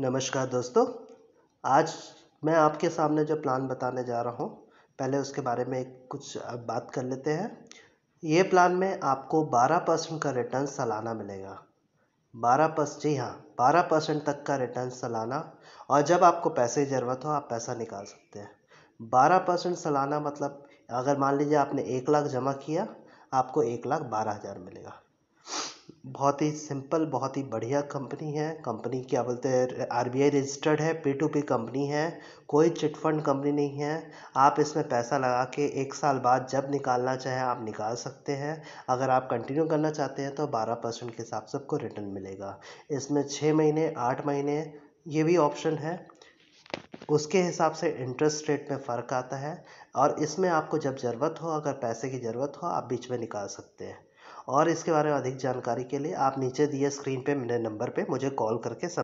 नमस्कार दोस्तों आज मैं आपके सामने जो प्लान बताने जा रहा हूँ पहले उसके बारे में कुछ बात कर लेते हैं ये प्लान में आपको 12 परसेंट का रिटर्न सालाना मिलेगा 12 परसेंट जी हाँ 12 परसेंट तक का रिटर्न सालाना और जब आपको पैसे की ज़रूरत हो आप पैसा निकाल सकते हैं 12 परसेंट सालाना मतलब अगर मान लीजिए आपने एक लाख जमा किया आपको एक लाख बारह हज़ार मिलेगा बहुत ही सिंपल बहुत ही बढ़िया कंपनी है कंपनी क्या बोलते हैं आर बी आई रजिस्टर्ड है पी टू पी कंपनी है कोई चिटफंड कंपनी नहीं है आप इसमें पैसा लगा के एक साल बाद जब निकालना चाहें आप निकाल सकते हैं अगर आप कंटिन्यू करना चाहते हैं तो बारह परसेंट के हिसाब से आपको रिटर्न मिलेगा इसमें छः महीने आठ महीने ये भी ऑप्शन है उसके हिसाब से इंटरेस्ट रेट में फ़र्क आता है और इसमें आपको जब ज़रूरत हो अगर पैसे की ज़रूरत हो आप बीच में निकाल सकते हैं और इसके बारे में अधिक जानकारी के लिए आप नीचे दिए स्क्रीन पे मेरे नंबर पर मुझे कॉल करके